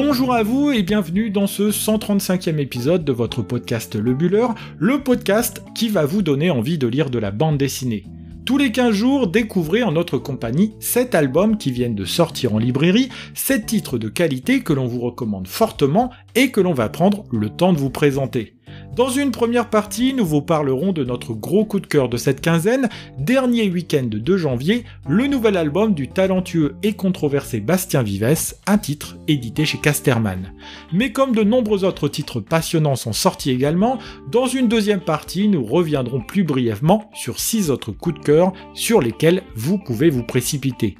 Bonjour à vous et bienvenue dans ce 135e épisode de votre podcast Le Bulleur, le podcast qui va vous donner envie de lire de la bande dessinée. Tous les 15 jours, découvrez en notre compagnie 7 albums qui viennent de sortir en librairie, 7 titres de qualité que l'on vous recommande fortement et que l'on va prendre le temps de vous présenter. Dans une première partie, nous vous parlerons de notre gros coup de cœur de cette quinzaine, dernier week-end de janvier, le nouvel album du talentueux et controversé Bastien Vives, un titre édité chez Casterman. Mais comme de nombreux autres titres passionnants sont sortis également, dans une deuxième partie, nous reviendrons plus brièvement sur six autres coups de cœur sur lesquels vous pouvez vous précipiter.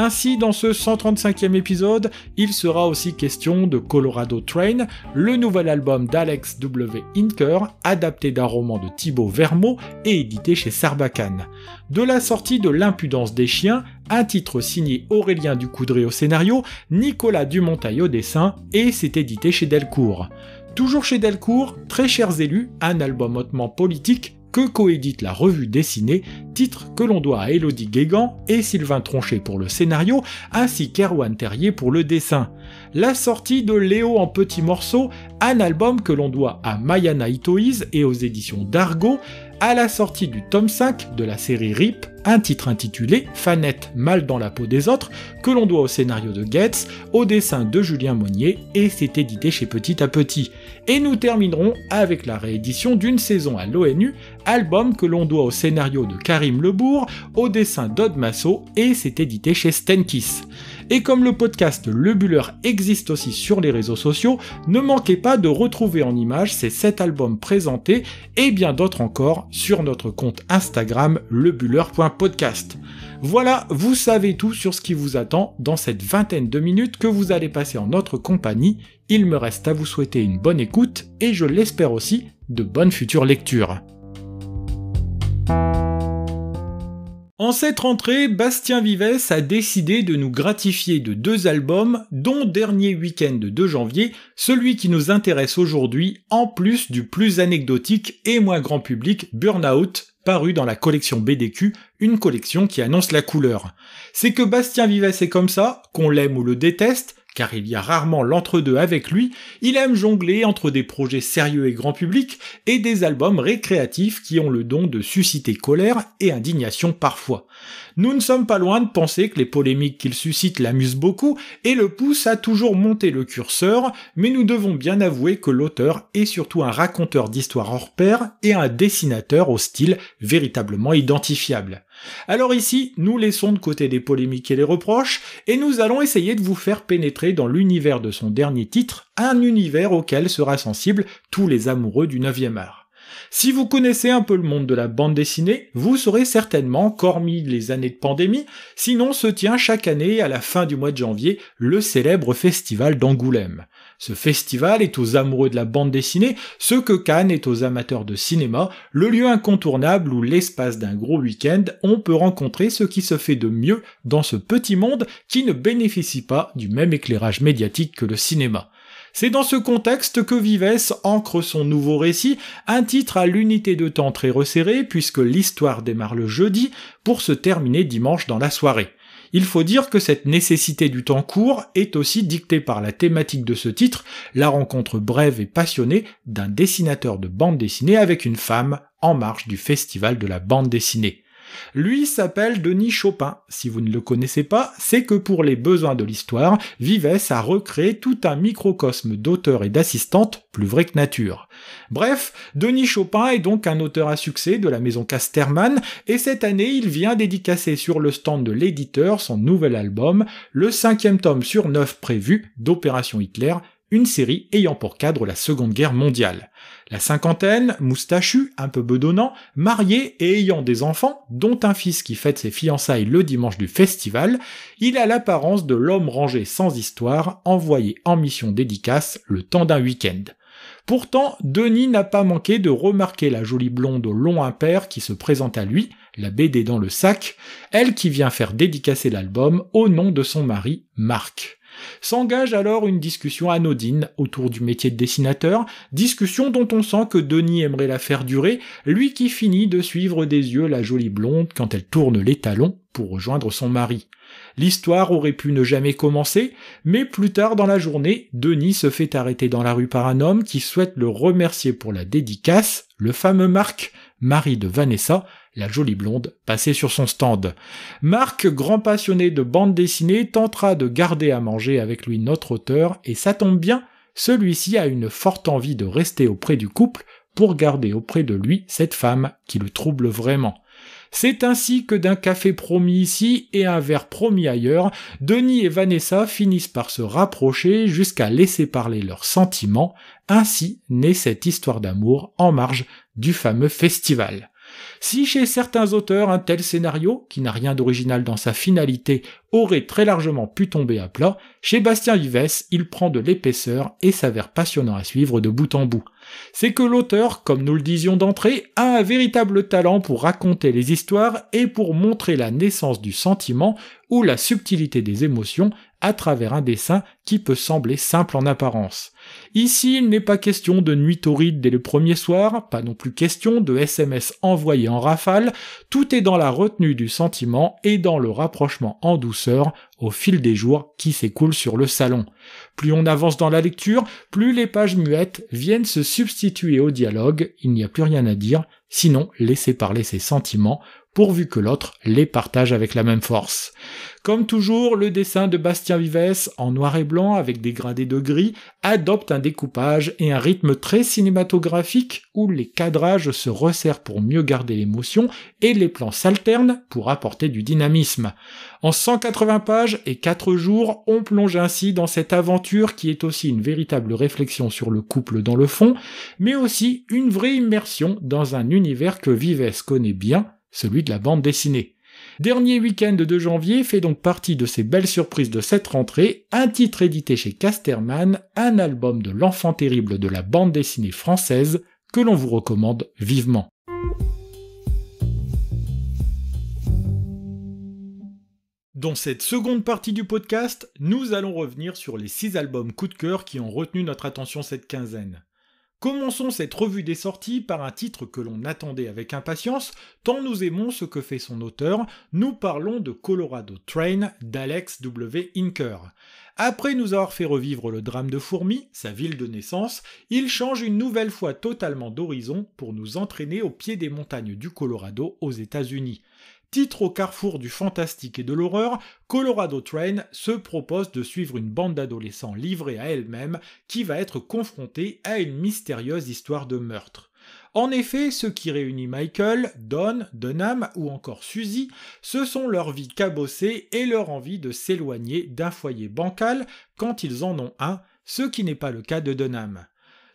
Ainsi, dans ce 135e épisode, il sera aussi question de Colorado Train, le nouvel album d'Alex W. Inker, adapté d'un roman de Thibaut Vermeau et édité chez Sarbacane. De la sortie de L'impudence des chiens, un titre signé Aurélien Ducoudré au scénario, Nicolas Dumontay au dessin, et c'est édité chez Delcourt. Toujours chez Delcourt, Très chers élus, un album hautement politique que coédite la revue dessinée, titre que l'on doit à Elodie Guégan et Sylvain Tronchet pour le scénario, ainsi qu'Erwan Terrier pour le dessin. La sortie de Léo en petits morceaux, un album que l'on doit à Mayana Itoiz et aux éditions d'Argo, à la sortie du tome 5 de la série RIP un titre intitulé Fanette, mal dans la peau des autres, que l'on doit au scénario de Goetz, au dessin de Julien Monnier, et c'est édité chez Petit à Petit. Et nous terminerons avec la réédition d'une saison à l'ONU, album que l'on doit au scénario de Karim Lebourg, au dessin d'Od Massot, et c'est édité chez Stenkiss. Et comme le podcast Le Buller existe aussi sur les réseaux sociaux, ne manquez pas de retrouver en images ces 7 albums présentés et bien d'autres encore sur notre compte Instagram lebuller.com podcast. Voilà, vous savez tout sur ce qui vous attend dans cette vingtaine de minutes que vous allez passer en notre compagnie. Il me reste à vous souhaiter une bonne écoute et je l'espère aussi de bonnes futures lectures. En cette rentrée, Bastien Vives a décidé de nous gratifier de deux albums, dont dernier week-end de janvier, celui qui nous intéresse aujourd'hui, en plus du plus anecdotique et moins grand public Burnout, paru dans la collection BDQ, une collection qui annonce la couleur. C'est que Bastien Vives est comme ça, qu'on l'aime ou le déteste, car il y a rarement l'entre-deux avec lui, il aime jongler entre des projets sérieux et grand public et des albums récréatifs qui ont le don de susciter colère et indignation parfois. Nous ne sommes pas loin de penser que les polémiques qu'il suscite l'amusent beaucoup et le poussent à toujours monter le curseur, mais nous devons bien avouer que l'auteur est surtout un raconteur d'histoires hors pair et un dessinateur au style véritablement identifiable. Alors ici, nous laissons de côté les polémiques et les reproches, et nous allons essayer de vous faire pénétrer dans l'univers de son dernier titre, un univers auquel sera sensible tous les amoureux du 9e art. Si vous connaissez un peu le monde de la bande dessinée, vous saurez certainement qu'hormis les années de pandémie, sinon se tient chaque année à la fin du mois de janvier le célèbre festival d'Angoulême. Ce festival est aux amoureux de la bande dessinée ce que Cannes est aux amateurs de cinéma, le lieu incontournable où l'espace d'un gros week-end on peut rencontrer ce qui se fait de mieux dans ce petit monde qui ne bénéficie pas du même éclairage médiatique que le cinéma. C'est dans ce contexte que Vives ancre son nouveau récit, un titre à l'unité de temps très resserré puisque l'histoire démarre le jeudi pour se terminer dimanche dans la soirée. Il faut dire que cette nécessité du temps court est aussi dictée par la thématique de ce titre, la rencontre brève et passionnée d'un dessinateur de bande dessinée avec une femme en marge du festival de la bande dessinée. Lui s'appelle Denis Chopin. Si vous ne le connaissez pas, c'est que pour les besoins de l'histoire, Vivès a recréé tout un microcosme d'auteurs et d'assistantes plus vrai que nature. Bref, Denis Chopin est donc un auteur à succès de la maison Casterman et cette année, il vient dédicacer sur le stand de l'éditeur son nouvel album, le cinquième tome sur neuf prévu d'Opération Hitler une série ayant pour cadre la Seconde Guerre mondiale. La cinquantaine, moustachu, un peu bedonnant, marié et ayant des enfants, dont un fils qui fête ses fiançailles le dimanche du festival, il a l'apparence de l'homme rangé sans histoire, envoyé en mission dédicace le temps d'un week-end. Pourtant, Denis n'a pas manqué de remarquer la jolie blonde au long impair qui se présente à lui, la BD dans le sac, elle qui vient faire dédicacer l'album au nom de son mari, Marc. S'engage alors une discussion anodine autour du métier de dessinateur, discussion dont on sent que Denis aimerait la faire durer, lui qui finit de suivre des yeux la jolie blonde quand elle tourne les talons pour rejoindre son mari. L'histoire aurait pu ne jamais commencer, mais plus tard dans la journée, Denis se fait arrêter dans la rue par un homme qui souhaite le remercier pour la dédicace, le fameux Marc, mari de Vanessa, la jolie blonde passée sur son stand. Marc, grand passionné de bande dessinée, tentera de garder à manger avec lui notre auteur, et ça tombe bien, celui-ci a une forte envie de rester auprès du couple pour garder auprès de lui cette femme qui le trouble vraiment. C'est ainsi que d'un café promis ici et un verre promis ailleurs, Denis et Vanessa finissent par se rapprocher jusqu'à laisser parler leurs sentiments. Ainsi naît cette histoire d'amour en marge du fameux festival. Si chez certains auteurs un tel scénario, qui n'a rien d'original dans sa finalité, aurait très largement pu tomber à plat, chez Bastien Yves, il prend de l'épaisseur et s'avère passionnant à suivre de bout en bout. C'est que l'auteur, comme nous le disions d'entrée, a un véritable talent pour raconter les histoires et pour montrer la naissance du sentiment ou la subtilité des émotions à travers un dessin qui peut sembler simple en apparence. Ici, il n'est pas question de nuit torride dès le premier soir, pas non plus question de SMS envoyés en rafale, tout est dans la retenue du sentiment et dans le rapprochement en douceur au fil des jours qui s'écoulent sur le salon. Plus on avance dans la lecture, plus les pages muettes viennent se substituer au dialogue, il n'y a plus rien à dire, sinon laisser parler ses sentiments, pourvu que l'autre les partage avec la même force. Comme toujours, le dessin de Bastien Vives, en noir et blanc avec des gradés de gris, adopte un découpage et un rythme très cinématographique où les cadrages se resserrent pour mieux garder l'émotion et les plans s'alternent pour apporter du dynamisme. En 180 pages et 4 jours, on plonge ainsi dans cette aventure qui est aussi une véritable réflexion sur le couple dans le fond, mais aussi une vraie immersion dans un univers que Vives connaît bien celui de la bande dessinée. Dernier week-end de janvier fait donc partie de ces belles surprises de cette rentrée, un titre édité chez Casterman, un album de l'enfant terrible de la bande dessinée française que l'on vous recommande vivement. Dans cette seconde partie du podcast, nous allons revenir sur les six albums coup de cœur qui ont retenu notre attention cette quinzaine. Commençons cette revue des sorties par un titre que l'on attendait avec impatience, tant nous aimons ce que fait son auteur, nous parlons de Colorado Train d'Alex W. Inker. Après nous avoir fait revivre le drame de Fourmi, sa ville de naissance, il change une nouvelle fois totalement d'horizon pour nous entraîner au pied des montagnes du Colorado aux États-Unis. Titre au carrefour du fantastique et de l'horreur, Colorado Train se propose de suivre une bande d'adolescents livrés à elle-même qui va être confrontée à une mystérieuse histoire de meurtre. En effet, ce qui réunit Michael, Don, Dunham ou encore Suzy, ce sont leur vie cabossée et leur envie de s'éloigner d'un foyer bancal quand ils en ont un, ce qui n'est pas le cas de Dunham.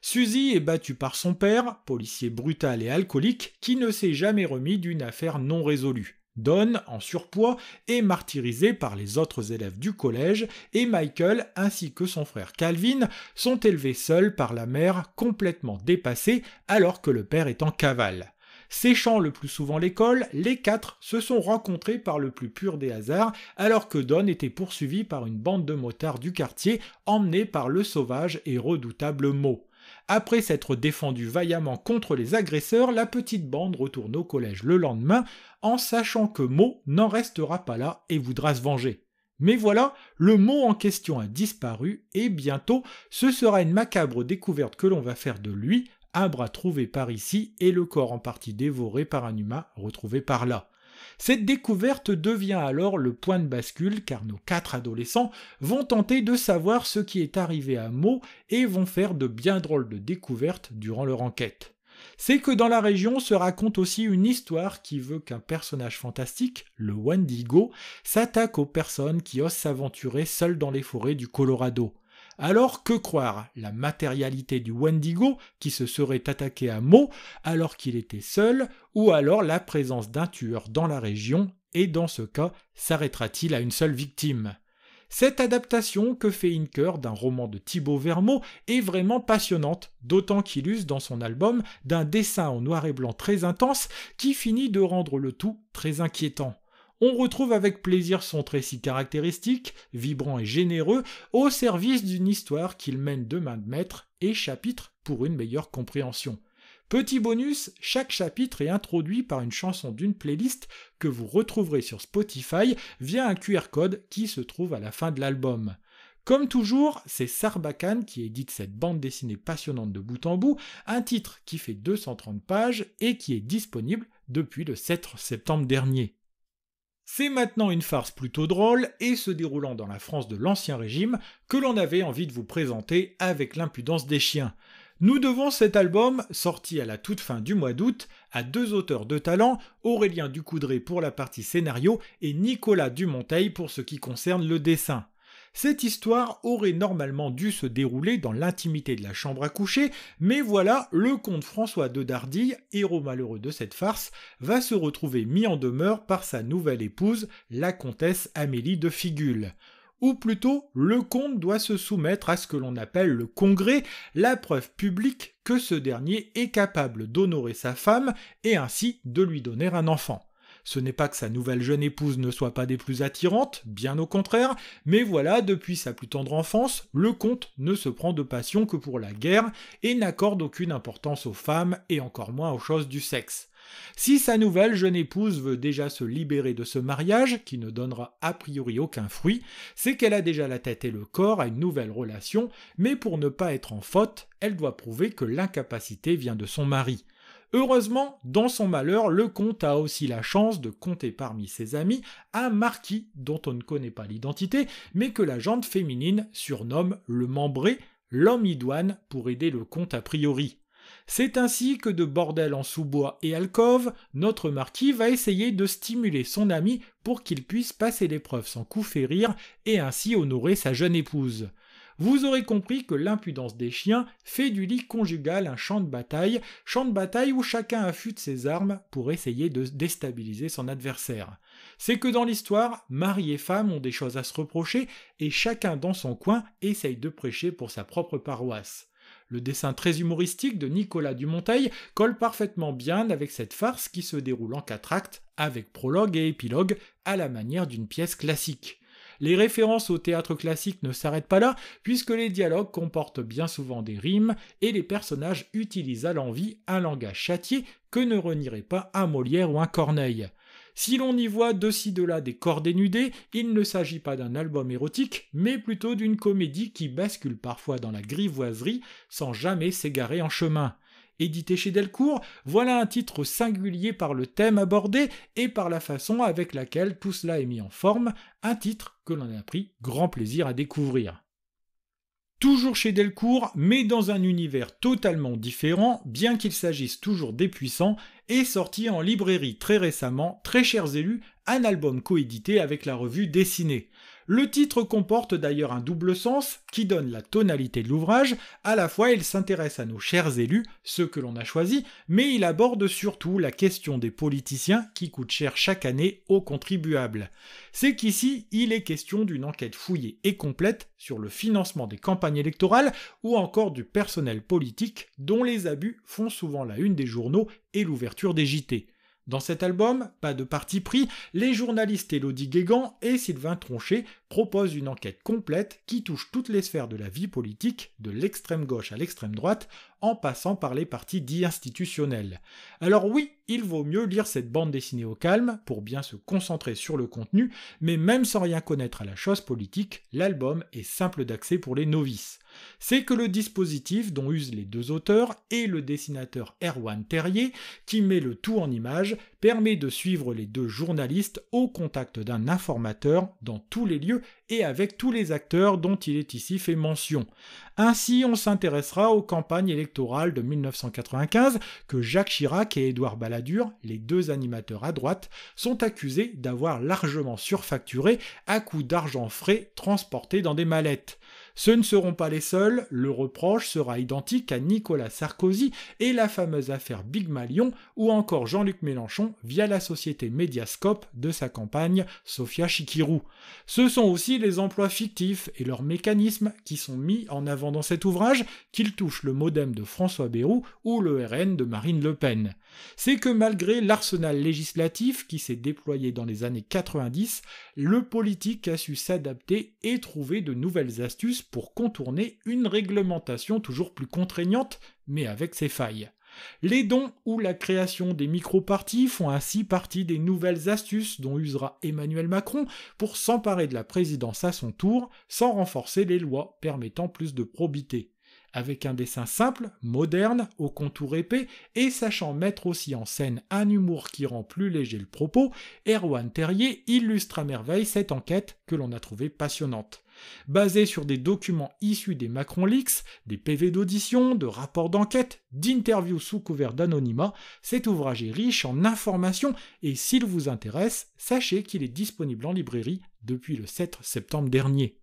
Suzy est battue par son père, policier brutal et alcoolique, qui ne s'est jamais remis d'une affaire non résolue. Don, en surpoids, est martyrisé par les autres élèves du collège et Michael ainsi que son frère Calvin sont élevés seuls par la mère complètement dépassée alors que le père est en cavale. Séchant le plus souvent l'école, les quatre se sont rencontrés par le plus pur des hasards, alors que Don était poursuivi par une bande de motards du quartier, emmenés par le sauvage et redoutable Mo. Après s'être défendu vaillamment contre les agresseurs, la petite bande retourne au collège le lendemain en sachant que Mo n'en restera pas là et voudra se venger. Mais voilà, le Mo en question a disparu et bientôt ce sera une macabre découverte que l'on va faire de lui, un bras trouvé par ici et le corps en partie dévoré par un humain retrouvé par là. Cette découverte devient alors le point de bascule car nos quatre adolescents vont tenter de savoir ce qui est arrivé à Mo et vont faire de bien drôles de découvertes durant leur enquête. C'est que dans la région se raconte aussi une histoire qui veut qu'un personnage fantastique, le Wendigo, s'attaque aux personnes qui osent s'aventurer seules dans les forêts du Colorado. Alors que croire la matérialité du Wendigo qui se serait attaqué à Mo alors qu'il était seul, ou alors la présence d'un tueur dans la région, et dans ce cas, s'arrêtera-t-il à une seule victime cette adaptation que fait Inker d'un roman de Thibaut Vermeau est vraiment passionnante, d'autant qu'il use dans son album d'un dessin en noir et blanc très intense qui finit de rendre le tout très inquiétant on retrouve avec plaisir son trait si caractéristique, vibrant et généreux, au service d'une histoire qu'il mène de main de maître et chapitre pour une meilleure compréhension. Petit bonus, chaque chapitre est introduit par une chanson d'une playlist que vous retrouverez sur Spotify via un QR code qui se trouve à la fin de l'album. Comme toujours, c'est Sarbacane qui édite cette bande dessinée passionnante de bout en bout, un titre qui fait 230 pages et qui est disponible depuis le 7 septembre dernier. C'est maintenant une farce plutôt drôle et se déroulant dans la France de l'Ancien Régime que l'on avait envie de vous présenter avec l'impudence des chiens. Nous devons cet album, sorti à la toute fin du mois d'août, à deux auteurs de talent, Aurélien Ducoudré pour la partie scénario et Nicolas Dumonteil pour ce qui concerne le dessin. Cette histoire aurait normalement dû se dérouler dans l'intimité de la chambre à coucher, mais voilà, le comte François de Dardille, héros malheureux de cette farce, va se retrouver mis en demeure par sa nouvelle épouse, la comtesse Amélie de Figule ou plutôt le comte doit se soumettre à ce que l'on appelle le congrès, la preuve publique que ce dernier est capable d'honorer sa femme et ainsi de lui donner un enfant. Ce n'est pas que sa nouvelle jeune épouse ne soit pas des plus attirantes, bien au contraire, mais voilà, depuis sa plus tendre enfance, le comte ne se prend de passion que pour la guerre et n'accorde aucune importance aux femmes et encore moins aux choses du sexe. Si sa nouvelle jeune épouse veut déjà se libérer de ce mariage, qui ne donnera a priori aucun fruit, c'est qu'elle a déjà la tête et le corps à une nouvelle relation, mais pour ne pas être en faute, elle doit prouver que l'incapacité vient de son mari. Heureusement, dans son malheur, le comte a aussi la chance de compter parmi ses amis un marquis dont on ne connaît pas l'identité, mais que la jante féminine surnomme le membré, l'homme idoine, pour aider le comte a priori. C'est ainsi que de bordel en sous-bois et alcôve, notre marquis va essayer de stimuler son ami pour qu'il puisse passer l'épreuve sans coup férir et ainsi honorer sa jeune épouse. Vous aurez compris que l'impudence des chiens fait du lit conjugal un champ de bataille, champ de bataille où chacun affûte ses armes pour essayer de déstabiliser son adversaire. C'est que dans l'histoire, mari et femme ont des choses à se reprocher et chacun dans son coin essaye de prêcher pour sa propre paroisse. Le dessin très humoristique de Nicolas Dumonteil colle parfaitement bien avec cette farce qui se déroule en quatre actes, avec prologue et épilogue, à la manière d'une pièce classique. Les références au théâtre classique ne s'arrêtent pas là, puisque les dialogues comportent bien souvent des rimes et les personnages utilisent à l'envi un langage châtié que ne renierait pas un Molière ou un Corneille. Si l'on y voit de ci de là des corps dénudés, il ne s'agit pas d'un album érotique, mais plutôt d'une comédie qui bascule parfois dans la grivoiserie sans jamais s'égarer en chemin édité chez Delcourt, voilà un titre singulier par le thème abordé et par la façon avec laquelle tout cela est mis en forme, un titre que l'on a pris grand plaisir à découvrir. Toujours chez Delcourt, mais dans un univers totalement différent, bien qu'il s'agisse toujours des puissants, est sorti en librairie très récemment, très chers élus, un album coédité avec la revue Dessinée. Le titre comporte d'ailleurs un double sens qui donne la tonalité de l'ouvrage, à la fois il s'intéresse à nos chers élus, ceux que l'on a choisis, mais il aborde surtout la question des politiciens qui coûtent cher chaque année aux contribuables. C'est qu'ici, il est question d'une enquête fouillée et complète sur le financement des campagnes électorales ou encore du personnel politique dont les abus font souvent la une des journaux et l'ouverture des JT. Dans cet album, pas de parti pris, les journalistes Elodie Guégan et Sylvain Tronchet proposent une enquête complète qui touche toutes les sphères de la vie politique, de l'extrême gauche à l'extrême droite, en passant par les partis dits institutionnels. Alors oui, il vaut mieux lire cette bande dessinée au calme pour bien se concentrer sur le contenu, mais même sans rien connaître à la chose politique, l'album est simple d'accès pour les novices c'est que le dispositif dont usent les deux auteurs et le dessinateur Erwan Terrier, qui met le tout en image, permet de suivre les deux journalistes au contact d'un informateur dans tous les lieux et avec tous les acteurs dont il est ici fait mention. Ainsi, on s'intéressera aux campagnes électorales de 1995 que Jacques Chirac et Édouard Balladur, les deux animateurs à droite, sont accusés d'avoir largement surfacturé à coups d'argent frais transporté dans des mallettes. Ce ne seront pas les seuls, le reproche sera identique à Nicolas Sarkozy et la fameuse affaire Big Malion ou encore Jean-Luc Mélenchon via la société Mediascope de sa campagne Sofia Chikirou. Ce sont aussi les emplois fictifs et leurs mécanismes qui sont mis en avant dans cet ouvrage, qu'ils touchent le modem de François Bayrou ou le RN de Marine Le Pen. C'est que malgré l'arsenal législatif qui s'est déployé dans les années 90, le politique a su s'adapter et trouver de nouvelles astuces pour contourner une réglementation toujours plus contraignante, mais avec ses failles. Les dons ou la création des micro-partis font ainsi partie des nouvelles astuces dont usera Emmanuel Macron pour s'emparer de la présidence à son tour sans renforcer les lois permettant plus de probité. Avec un dessin simple, moderne, au contour épais et sachant mettre aussi en scène un humour qui rend plus léger le propos, Erwan Terrier illustre à merveille cette enquête que l'on a trouvée passionnante basé sur des documents issus des Macron Leaks, des PV d'audition, de rapports d'enquête, d'interviews sous couvert d'anonymat. Cet ouvrage est riche en informations et s'il vous intéresse, sachez qu'il est disponible en librairie depuis le 7 septembre dernier.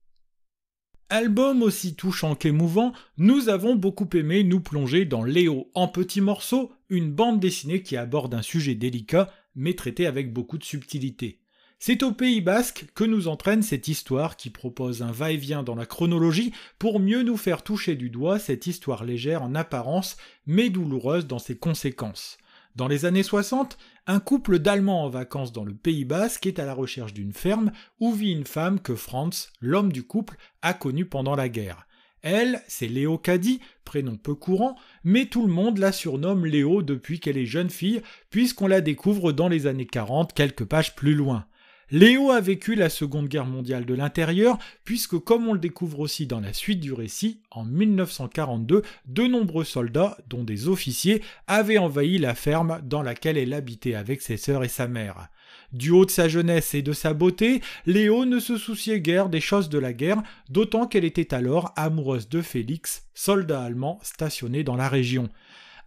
Album aussi touchant qu'émouvant, nous avons beaucoup aimé nous plonger dans Léo en petits morceaux, une bande dessinée qui aborde un sujet délicat mais traité avec beaucoup de subtilité. C'est au Pays Basque que nous entraîne cette histoire qui propose un va-et-vient dans la chronologie pour mieux nous faire toucher du doigt cette histoire légère en apparence mais douloureuse dans ses conséquences. Dans les années 60, un couple d'Allemands en vacances dans le Pays Basque est à la recherche d'une ferme où vit une femme que Franz, l'homme du couple, a connue pendant la guerre. Elle, c'est Léo Caddy, prénom peu courant, mais tout le monde la surnomme Léo depuis qu'elle est jeune fille, puisqu'on la découvre dans les années 40, quelques pages plus loin. Léo a vécu la Seconde Guerre mondiale de l'intérieur, puisque comme on le découvre aussi dans la suite du récit, en 1942, de nombreux soldats, dont des officiers, avaient envahi la ferme dans laquelle elle habitait avec ses sœurs et sa mère. Du haut de sa jeunesse et de sa beauté, Léo ne se souciait guère des choses de la guerre, d'autant qu'elle était alors amoureuse de Félix, soldat allemand stationné dans la région.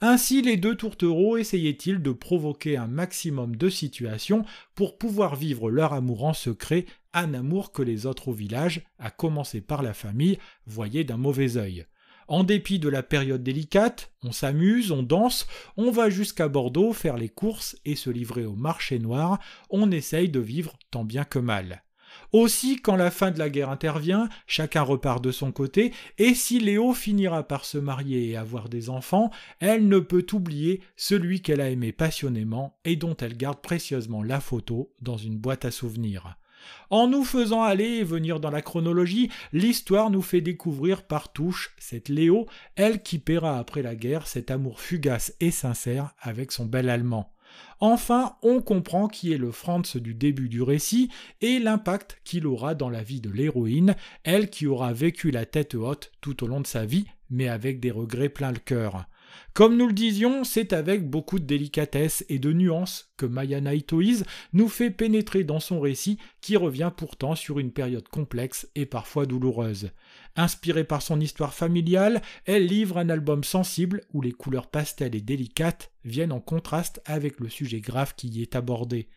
Ainsi, les deux tourtereaux essayaient-ils de provoquer un maximum de situations pour pouvoir vivre leur amour en secret, un amour que les autres au village, à commencer par la famille, voyaient d'un mauvais œil. En dépit de la période délicate, on s'amuse, on danse, on va jusqu'à Bordeaux faire les courses et se livrer au marché noir, on essaye de vivre tant bien que mal. Aussi, quand la fin de la guerre intervient, chacun repart de son côté, et si Léo finira par se marier et avoir des enfants, elle ne peut oublier celui qu'elle a aimé passionnément et dont elle garde précieusement la photo dans une boîte à souvenirs. En nous faisant aller et venir dans la chronologie, l'histoire nous fait découvrir par touche cette Léo, elle qui paiera après la guerre cet amour fugace et sincère avec son bel Allemand. Enfin, on comprend qui est le Franz du début du récit et l'impact qu'il aura dans la vie de l'héroïne, elle qui aura vécu la tête haute tout au long de sa vie, mais avec des regrets plein le cœur. Comme nous le disions, c'est avec beaucoup de délicatesse et de nuance que Mayana Itoise nous fait pénétrer dans son récit qui revient pourtant sur une période complexe et parfois douloureuse. Inspirée par son histoire familiale, elle livre un album sensible où les couleurs pastelles et délicates viennent en contraste avec le sujet grave qui y est abordé.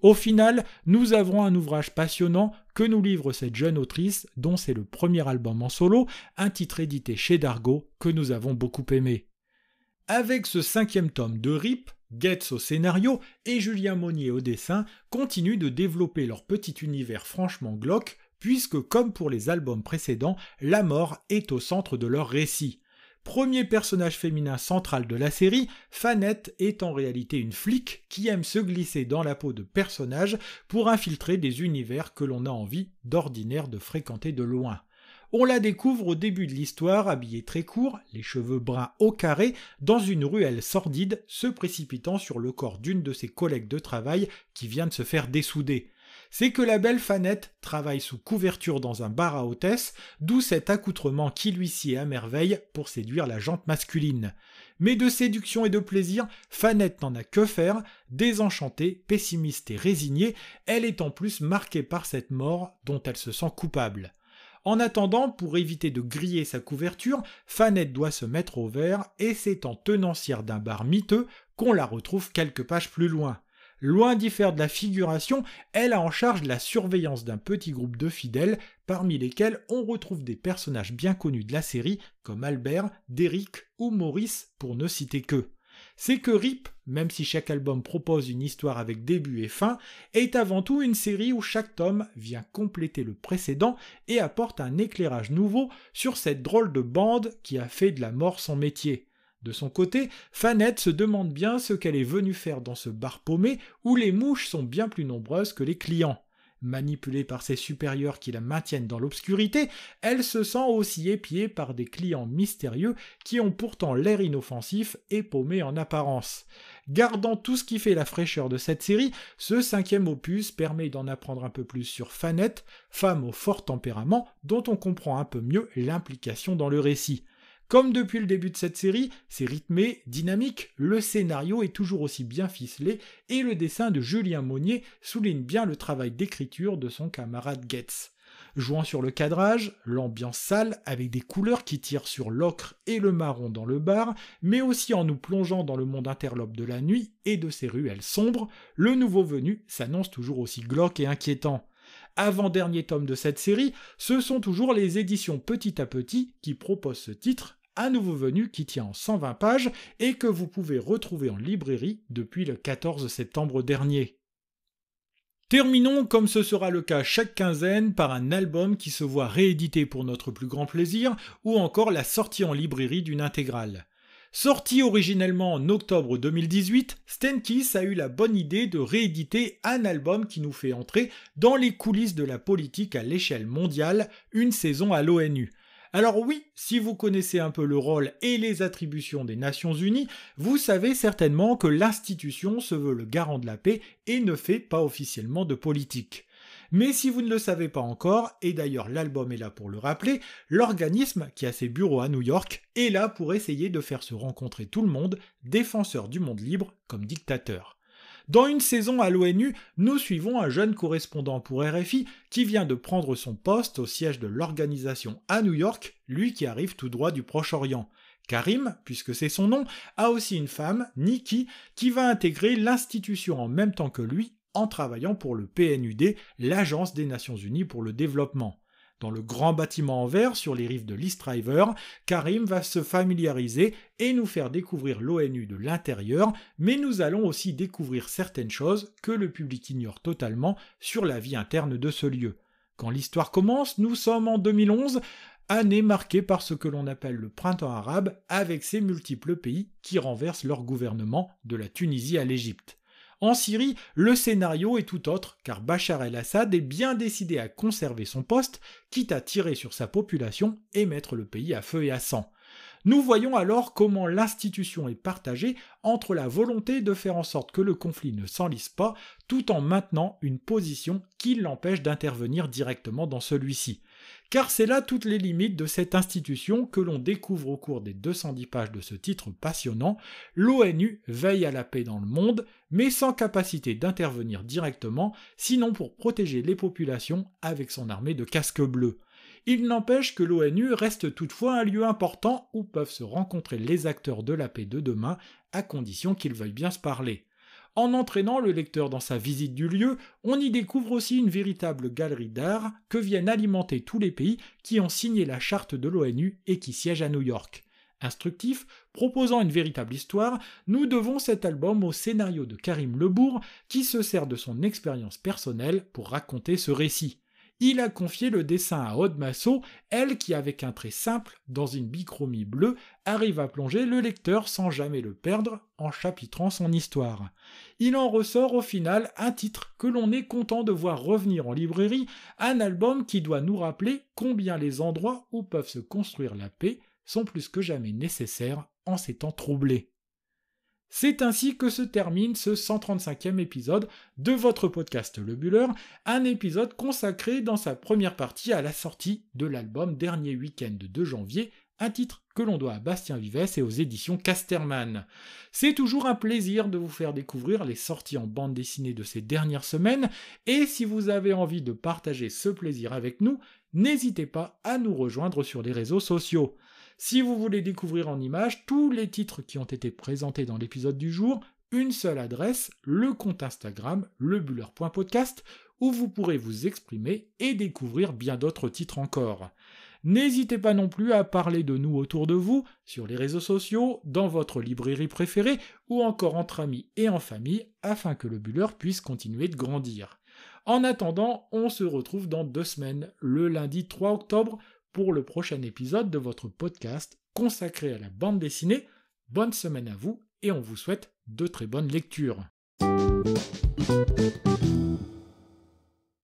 Au final, nous avons un ouvrage passionnant que nous livre cette jeune autrice, dont c'est le premier album en solo, un titre édité chez Dargo que nous avons beaucoup aimé. Avec ce cinquième tome de RIP, Getz au scénario et Julien Monnier au dessin continuent de développer leur petit univers franchement glauque, puisque comme pour les albums précédents, la mort est au centre de leur récit. Premier personnage féminin central de la série, Fanette est en réalité une flic qui aime se glisser dans la peau de personnages pour infiltrer des univers que l'on a envie d'ordinaire de fréquenter de loin. On la découvre au début de l'histoire, habillée très court, les cheveux bruns au carré, dans une ruelle sordide, se précipitant sur le corps d'une de ses collègues de travail qui vient de se faire dessouder c'est que la belle Fanette travaille sous couverture dans un bar à hôtesse, d'où cet accoutrement qui lui sied à merveille pour séduire la jante masculine. Mais de séduction et de plaisir, Fanette n'en a que faire, désenchantée, pessimiste et résignée, elle est en plus marquée par cette mort dont elle se sent coupable. En attendant, pour éviter de griller sa couverture, Fanette doit se mettre au verre et c'est en tenancière d'un bar miteux qu'on la retrouve quelques pages plus loin. Loin d'y faire de la figuration, elle a en charge la surveillance d'un petit groupe de fidèles, parmi lesquels on retrouve des personnages bien connus de la série, comme Albert, Derrick ou Maurice, pour ne citer qu'eux c'est que RIP, même si chaque album propose une histoire avec début et fin, est avant tout une série où chaque tome vient compléter le précédent et apporte un éclairage nouveau sur cette drôle de bande qui a fait de la mort son métier. De son côté, Fanette se demande bien ce qu'elle est venue faire dans ce bar paumé où les mouches sont bien plus nombreuses que les clients. Manipulée par ses supérieurs qui la maintiennent dans l'obscurité, elle se sent aussi épiée par des clients mystérieux qui ont pourtant l'air inoffensifs et paumés en apparence. Gardant tout ce qui fait la fraîcheur de cette série, ce cinquième opus permet d'en apprendre un peu plus sur Fanette, femme au fort tempérament dont on comprend un peu mieux l'implication dans le récit. Comme depuis le début de cette série, c'est rythmé, dynamique, le scénario est toujours aussi bien ficelé et le dessin de Julien Monnier souligne bien le travail d'écriture de son camarade Goetz. Jouant sur le cadrage, l'ambiance sale avec des couleurs qui tirent sur l'ocre et le marron dans le bar, mais aussi en nous plongeant dans le monde interlope de la nuit et de ses ruelles sombres, le nouveau venu s'annonce toujours aussi glauque et inquiétant avant-dernier tome de cette série, ce sont toujours les éditions Petit à Petit qui proposent ce titre, un nouveau venu qui tient en 120 pages et que vous pouvez retrouver en librairie depuis le 14 septembre dernier. Terminons, comme ce sera le cas chaque quinzaine, par un album qui se voit réédité pour notre plus grand plaisir, ou encore la sortie en librairie d'une intégrale. Sorti originellement en octobre 2018, Stenkiss a eu la bonne idée de rééditer un album qui nous fait entrer dans les coulisses de la politique à l'échelle mondiale, une saison à l'ONU. Alors oui, si vous connaissez un peu le rôle et les attributions des Nations Unies, vous savez certainement que l'institution se veut le garant de la paix et ne fait pas officiellement de politique. Mais si vous ne le savez pas encore, et d'ailleurs l'album est là pour le rappeler, l'organisme qui a ses bureaux à New York est là pour essayer de faire se rencontrer tout le monde, défenseur du monde libre comme dictateur. Dans une saison à l'ONU, nous suivons un jeune correspondant pour RFI qui vient de prendre son poste au siège de l'organisation à New York, lui qui arrive tout droit du Proche-Orient. Karim, puisque c'est son nom, a aussi une femme, Nikki, qui va intégrer l'institution en même temps que lui en travaillant pour le PNUD, l'Agence des Nations Unies pour le Développement. Dans le grand bâtiment en verre sur les rives de l'East River, Karim va se familiariser et nous faire découvrir l'ONU de l'intérieur, mais nous allons aussi découvrir certaines choses que le public ignore totalement sur la vie interne de ce lieu. Quand l'histoire commence, nous sommes en 2011, année marquée par ce que l'on appelle le printemps arabe, avec ses multiples pays qui renversent leur gouvernement de la Tunisie à l'Égypte. En Syrie, le scénario est tout autre, car Bachar el-Assad est bien décidé à conserver son poste, quitte à tirer sur sa population et mettre le pays à feu et à sang. Nous voyons alors comment l'institution est partagée entre la volonté de faire en sorte que le conflit ne s'enlise pas, tout en maintenant une position qui l'empêche d'intervenir directement dans celui-ci car c'est là toutes les limites de cette institution que l'on découvre au cours des 210 pages de ce titre passionnant. L'ONU veille à la paix dans le monde, mais sans capacité d'intervenir directement, sinon pour protéger les populations avec son armée de casques bleus. Il n'empêche que l'ONU reste toutefois un lieu important où peuvent se rencontrer les acteurs de la paix de demain, à condition qu'ils veuillent bien se parler. En entraînant le lecteur dans sa visite du lieu, on y découvre aussi une véritable galerie d'art que viennent alimenter tous les pays qui ont signé la charte de l'ONU et qui siègent à New York. Instructif, proposant une véritable histoire, nous devons cet album au scénario de Karim Lebourg qui se sert de son expérience personnelle pour raconter ce récit il a confié le dessin à Aude elle qui, avec un trait simple, dans une bichromie bleue, arrive à plonger le lecteur sans jamais le perdre en chapitrant son histoire. Il en ressort au final un titre que l'on est content de voir revenir en librairie, un album qui doit nous rappeler combien les endroits où peuvent se construire la paix sont plus que jamais nécessaires en ces temps troublés. C'est ainsi que se termine ce 135e épisode de votre podcast Le Buller, un épisode consacré dans sa première partie à la sortie de l'album Dernier Week-end de janvier, un titre que l'on doit à Bastien Vivès et aux éditions Casterman. C'est toujours un plaisir de vous faire découvrir les sorties en bande dessinée de ces dernières semaines, et si vous avez envie de partager ce plaisir avec nous, n'hésitez pas à nous rejoindre sur les réseaux sociaux. Si vous voulez découvrir en images tous les titres qui ont été présentés dans l'épisode du jour, une seule adresse, le compte Instagram, lebuller.podcast, où vous pourrez vous exprimer et découvrir bien d'autres titres encore. N'hésitez pas non plus à parler de nous autour de vous, sur les réseaux sociaux, dans votre librairie préférée ou encore entre amis et en famille afin que le Buller puisse continuer de grandir. En attendant, on se retrouve dans deux semaines, le lundi 3 octobre, pour le prochain épisode de votre podcast consacré à la bande dessinée. Bonne semaine à vous et on vous souhaite de très bonnes lectures.